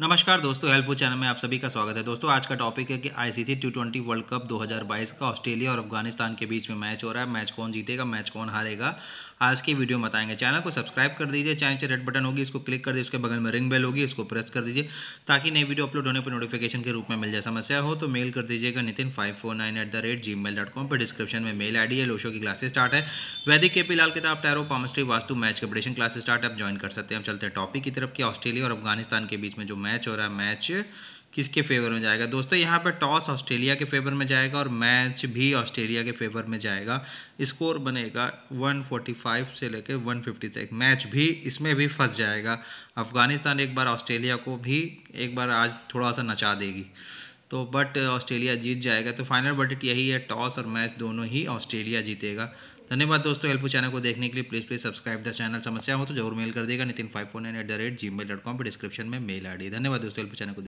नमस्कार दोस्तों helpful channel में आप सभी का स्वागत है दोस्तों आज का टॉपिक है कि ICC T twenty world cup 2022 का ऑस्ट्रेलिया और अफगानिस्तान के बीच में मैच हो रहा है मैच कौन जीतेगा मैच कौन हारेगा आज की वीडियो में बताएंगे चैनल को सब्सक्राइब कर दीजिए चैनल से रेड बटन होगी इसको क्लिक कर दीजिए उसके बगल में रिंग बेल होगी इसको प्रेस कर दीजिए ताकि नई वीडियो अपलोड होने पर नोटिफिकेशन के रूप में मिल जाए समस्या हो तो मेल कर दीजिएगा Nitin five four nine eight the rate Gmail dot com पर डिस्क्रिप्शन में मेल आई है लोशो की क्लासेस स्टार्ट है वैदिक के P Lal Kitab tarot palmistry vastu match के क्लासेस स्टार्ट आप ज्वाइन कर सकते हैं हम चलते हैं टॉपिक की तरफ की ऑस्ट्रेलिया और अफगानिस्तान के बीच में जो मैच हो रहा है मैच किसके फेवर में जाएगा दोस्तों यहाँ पर टॉस ऑस्ट्रेलिया के फेवर में जाएगा और मैच भी ऑस्ट्रेलिया के फेवर में जाएगा स्कोर बनेगा 145 से लेकर 150 तक मैच भी इसमें भी फंस जाएगा अफगानिस्तान एक बार ऑस्ट्रेलिया को भी एक बार आज थोड़ा सा नचा देगी तो बट ऑस्ट्रेलिया uh, जीत जाएगा तो फाइनल बट यही है टॉस और मैच दोनों ही ऑस्ट्रेलिया जीतेगा धन्यवाद दोस्तों हेल्पू चैनल को देखने के लिए please please subscribe the channel समस्या हो तो जरूर मेल कर देगा Nitin five phone nine eight the rate Gmail dot com पर डिस्क्रिप्शन में मेल आई डी धन्यवाद दोस्तों हेल्पू चैनल को